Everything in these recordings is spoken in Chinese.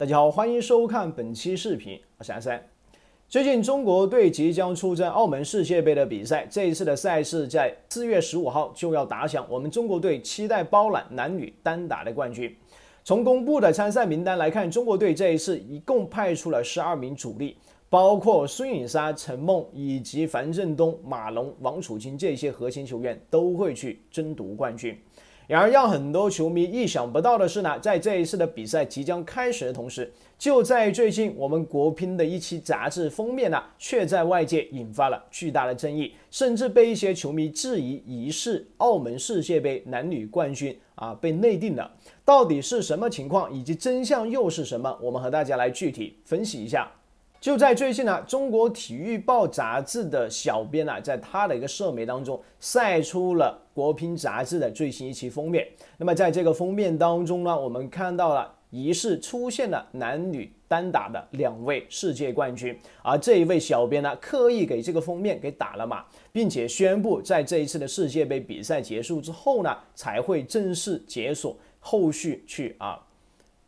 大家好，欢迎收看本期视频，我是阿三。最近中国队即将出征澳门世界杯的比赛，这一次的赛事在四月十五号就要打响。我们中国队期待包揽男女单打的冠军。从公布的参赛名单来看，中国队这一次一共派出了十二名主力，包括孙颖莎、陈梦以及樊振东、马龙、王楚钦这些核心球员都会去争夺冠军。然而，让很多球迷意想不到的是呢，在这一次的比赛即将开始的同时，就在最近我们国乒的一期杂志封面呢，却在外界引发了巨大的争议，甚至被一些球迷质疑疑似澳门世界杯男女冠军啊被内定了。到底是什么情况，以及真相又是什么？我们和大家来具体分析一下。就在最近呢，中国体育报杂志的小编呢，在他的一个社媒当中晒出了国乒杂志的最新一期封面。那么在这个封面当中呢，我们看到了疑似出现了男女单打的两位世界冠军。而这一位小编呢，刻意给这个封面给打了码，并且宣布在这一次的世界杯比赛结束之后呢，才会正式解锁后续去啊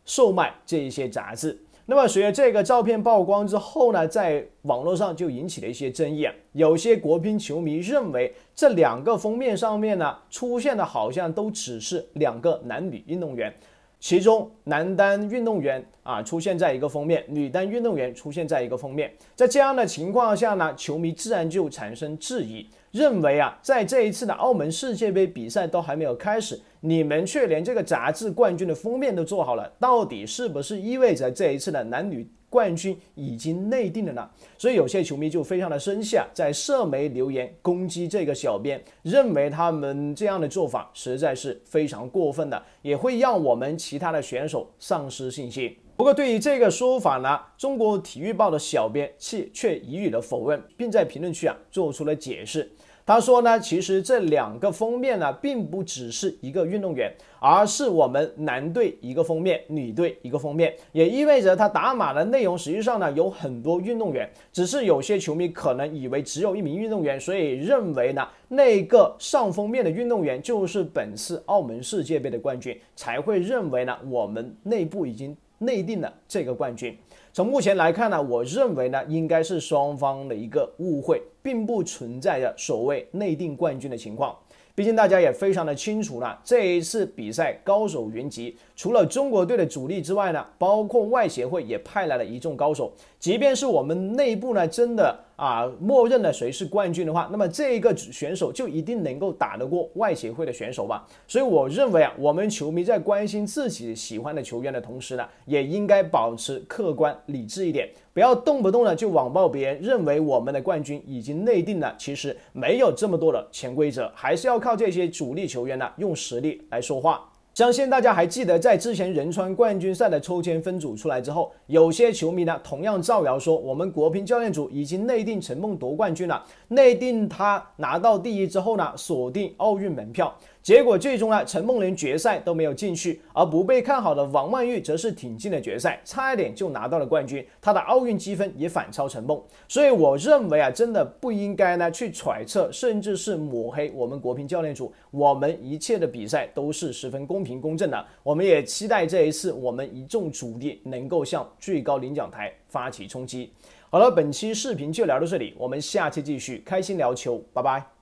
售卖这一些杂志。那么，随着这个照片曝光之后呢，在网络上就引起了一些争议。有些国乒球迷认为，这两个封面上面呢出现的好像都只是两个男女运动员。其中男单运动员啊出现在一个封面，女单运动员出现在一个封面，在这样的情况下呢，球迷自然就产生质疑，认为啊，在这一次的澳门世界杯比赛都还没有开始，你们却连这个杂志冠军的封面都做好了，到底是不是意味着这一次的男女？冠军已经内定了呢，所以有些球迷就非常的生气啊，在社媒留言攻击这个小编，认为他们这样的做法实在是非常过分的，也会让我们其他的选手丧失信心。不过对于这个说法呢，中国体育报的小编却却予以了否认，并在评论区啊做出了解释。他说呢，其实这两个封面呢，并不只是一个运动员，而是我们男队一个封面，女队一个封面，也意味着他打码的内容实际上呢，有很多运动员，只是有些球迷可能以为只有一名运动员，所以认为呢，那个上封面的运动员就是本次澳门世界杯的冠军，才会认为呢，我们内部已经。内定了这个冠军，从目前来看呢，我认为呢，应该是双方的一个误会，并不存在着所谓内定冠军的情况。毕竟大家也非常的清楚了，这一次比赛高手云集，除了中国队的主力之外呢，包括外协会也派来了一众高手。即便是我们内部呢，真的啊，默认了谁是冠军的话，那么这一个选手就一定能够打得过外协会的选手吧？所以我认为啊，我们球迷在关心自己喜欢的球员的同时呢，也应该保持客观理智一点，不要动不动呢就网暴别人，认为我们的冠军已经内定了。其实没有这么多的潜规则，还是要靠这些主力球员呢，用实力来说话。相信大家还记得，在之前仁川冠军赛的抽签分组出来之后，有些球迷呢，同样造谣说我们国乒教练组已经内定陈梦夺冠军了，内定他拿到第一之后呢，锁定奥运门票。结果最终呢，陈梦连决赛都没有进去，而不被看好的王曼玉则是挺进了决赛，差一点就拿到了冠军，她的奥运积分也反超陈梦。所以我认为啊，真的不应该呢去揣测，甚至是抹黑我们国乒教练组。我们一切的比赛都是十分公平。公平公正的，我们也期待这一次我们一众主力能够向最高领奖台发起冲击。好了，本期视频就聊到这里，我们下期继续开心聊球，拜拜。